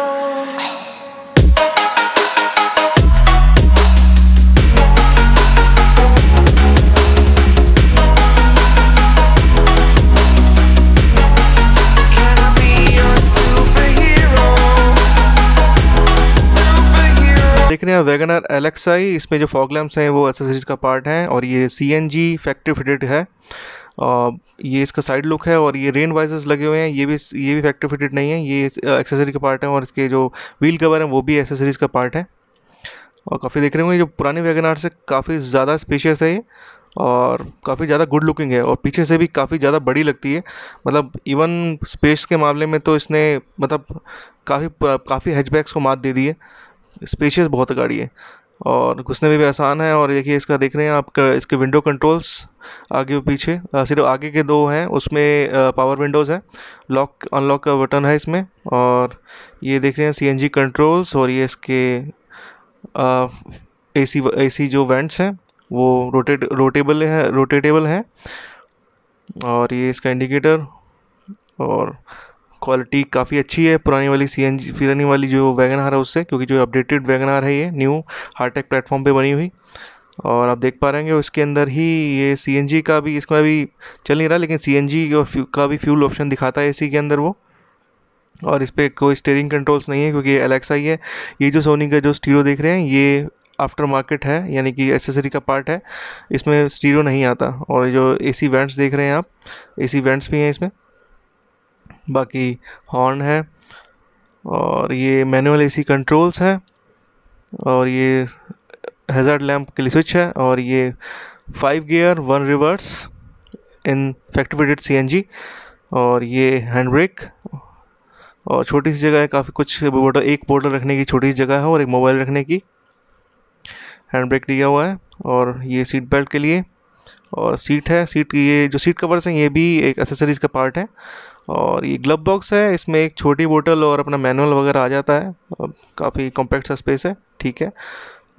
देख रहे हैं वैगनर एलेक्साई इसमें जो फॉगलैम्स हैं वो एसेसरीज का पार्ट हैं और ये C N G factory fitted है ये इसका साइड लुक है और ये रेन वाइजर्स लगे हुए हैं ये भी ये भी फैक्ट्री फिटेड नहीं है ये एक्सेसरी का पार्ट है और इसके जो व्हील कवर हैं वो भी एक्सेसरीज़ का पार्ट है और काफ़ी देख रहे होंगे जो पुराने वैगन से काफ़ी ज़्यादा स्पेशियस है ये और काफ़ी ज़्यादा गुड लुकिंग है और पीछे से भी काफ़ी ज़्यादा बड़ी लगती है मतलब इवन स्पेस के मामले में तो इसने मतलब काफ़ी काफ़ी हैचबैक्स को मात दे दी है स्पेशियस बहुत गाड़ी है और घुसने में भी आसान है और देखिए इसका देख रहे हैं आप इसके विंडो कंट्रोल्स आगे और पीछे सिर्फ आगे के दो हैं उसमें पावर विंडोज़ हैं लॉक अनलॉक का बटन है इसमें और ये देख रहे हैं सीएनजी कंट्रोल्स और ये इसके एसी एसी जो वेंट्स हैं वो रोटेट रोटेबल हैं रोटेटेबल हैं और ये इसका इंडिकेटर और क्वालिटी काफ़ी अच्छी है पुरानी वाली सी एन जी पुरानी वाली जो वैगन आर है उससे क्योंकि जो अपडेटेड वैगन आर है ये न्यू हार्टेक प्लेटफॉर्म पे बनी हुई और आप देख पा रहे हैं उसके अंदर ही ये सी का भी इसमें अभी चल नहीं रहा लेकिन सी का भी फ्यूल ऑप्शन दिखाता है ए के अंदर वो और इस पर कोई स्टेयरिंग कंट्रोल्स नहीं है क्योंकि ये अलेक्सा ही है ये जो सोनी का जो स्टीरो देख रहे हैं ये आफ्टर मार्केट है यानी कि एसेसरी का पार्ट है इसमें स्टीरो नहीं आता और जो एसी वेंट्स देख रहे हैं आप एसी वेंट्स भी हैं इसमें बाकी हॉर्न है और ये मैनुअल एसी कंट्रोल्स हैं और ये हेजार्ड लैम्प के लिए स्विच है और ये five gear one reverse in C N G और ये हैंड ब्रेक और छोटी सी जगह है काफ़ी कुछ बोटल एक बोटल रखने की छोटी सी जगह है और एक मोबाइल रखने की हैंड ब्रेक दिया हुआ है और ये सीट बेल्ट के लिए और सीट है सीट ये जो सीट कवर्स हैं ये भी एक एसेसरीज़ का पार्ट है और ये ग्लब बॉक्स है इसमें एक छोटी बोतल और अपना मैनुअल वगैरह आ जाता है काफ़ी कॉम्पैक्ट सा स्पेस है ठीक है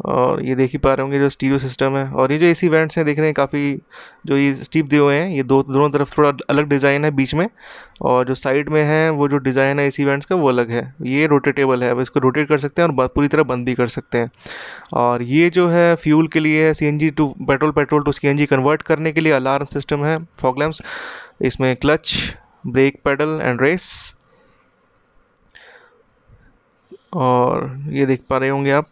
और ये देख ही पा रहे होंगे जो स्टीरियो सिस्टम है और ये जो एसी वेंट्स हैं देख रहे हैं काफ़ी जो ये स्टीप दिए हुए हैं ये दो दोनों तरफ थोड़ा अलग डिज़ाइन है बीच में और जो साइड में है वो जो डिज़ाइन है एसी वेंट्स का वो अलग है ये रोटेटेबल है अब इसको रोटेट कर सकते हैं और पूरी तरह बंद भी कर सकते हैं और ये जो है फ्यूल के लिए C N G to petrol petrol to C N G convert करने के लिए अलार्म सिस्टम है फॉग लैम्प्स इसमें clutch brake pedal and race और ये देख पा रहे होंगे आप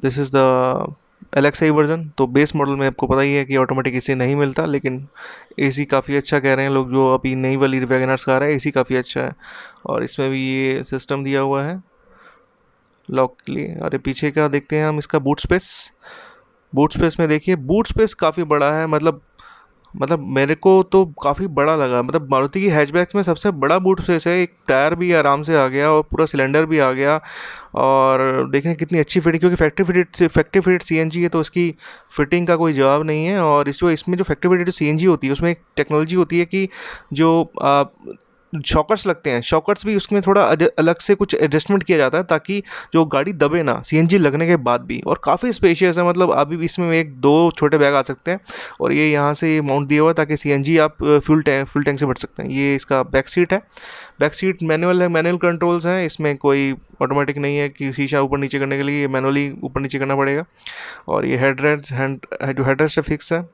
this is the LXI version तो बेस मॉडल में आपको पता ही है कि ऑटोमेटिक एसी नहीं मिलता लेकिन एसी काफ़ी अच्छा कह रहे हैं लोग जो अभी नई वाली वैगनर्स का आ रहा है एसी काफ़ी अच्छा है और इसमें भी ये सिस्टम दिया हुआ है लॉक के लिए अरे पीछे का देखते हैं हम इसका बूट स्पेस बूट स्पेस में देखिए बूट स्पेस काफ़ी बड़ा है मतलब मतलब मेरे को तो काफ़ी बड़ा लगा मतलब मारुति की हैचबैक्स में सबसे बड़ा बूट स्पेस है एक टायर भी आराम से आ गया और पूरा सिलेंडर भी आ गया और देखें कितनी अच्छी फिटिंग क्योंकि factory fitted factory fitted C है तो उसकी फिटिंग का कोई जवाब नहीं है और इस जो इसमें जो फैक्ट्री फिटेड सी होती है उसमें एक टेक्नोलॉजी होती है कि जो शॉकर्स लगते हैं शॉकर्स भी उसमें थोड़ा अलग से कुछ एडजस्टमेंट किया जाता है ताकि जो गाड़ी दबे ना सी लगने के बाद भी और काफ़ी स्पेशियस है मतलब अभी भी इसमें एक दो छोटे बैग आ सकते हैं और ये यहाँ से माउंट दिया हुआ है ताकि सी आप फ्यूल टैंक फ्यूल टैंक से भर सकते हैं ये इसका बैक सीट है बैक सीट मैनुअल है मैनुअल कंट्रोल्स हैं इसमें कोई ऑटोमेटिक नहीं है कि शीशा ऊपर नीचे करने के लिए मैनुअली ऊपर नीचे करना पड़ेगा और ये हेड हैंड जो हेड है फिक्स है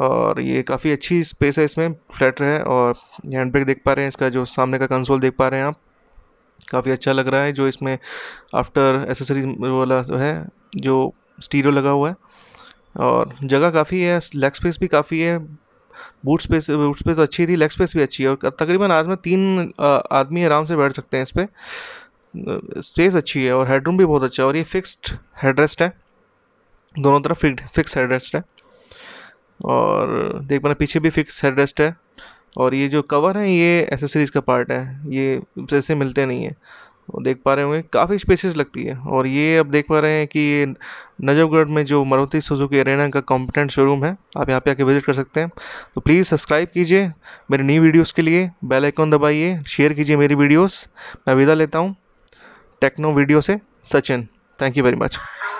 और ये काफ़ी अच्छी स्पेस है इसमें फ्लैट है और हैंड बैग देख पा रहे हैं इसका जो सामने का कंसोल देख पा रहे हैं आप काफ़ी अच्छा लग रहा है जो इसमें आफ्टर एसेसरीज वाला जो है जो स्टीरो लगा हुआ है और जगह काफ़ी है लेग स्पेस भी काफ़ी है बूट स्पेस बूट स्पेस तो अच्छी थी लेग स्पेस भी अच्छी है और तकरीबन आज में तीन आदमी आराम से बैठ सकते हैं इस पर स्पेस अच्छी है और हेडरूम भी बहुत अच्छा है और ये फिक्स्ड हेडरेस्ट है दोनों तरफ फिक्स हेडरेस्ट है और देख पाना पीछे भी फिक्स हेड रेस्ट है और ये जो कवर है ये एसेसरीज़ का पार्ट है ये जैसे मिलते नहीं है और देख पा रहे होंगे काफ़ी स्पेसिस लगती है और ये अब देख पा रहे हैं कि ये नजफगढ़ में जो मारुति सुजुकी एरेना का कॉम्पिटेंट शोरूम है आप यहाँ पे आके विजिट कर सकते हैं तो प्लीज़ सब्सक्राइब कीजिए मेरे नई वीडियोस के लिए बेल आइकॉन दबाइए शेयर कीजिए मेरी वीडियोस मैं विदा लेता हूँ टेक्नो वीडियो से Sachin thank you very much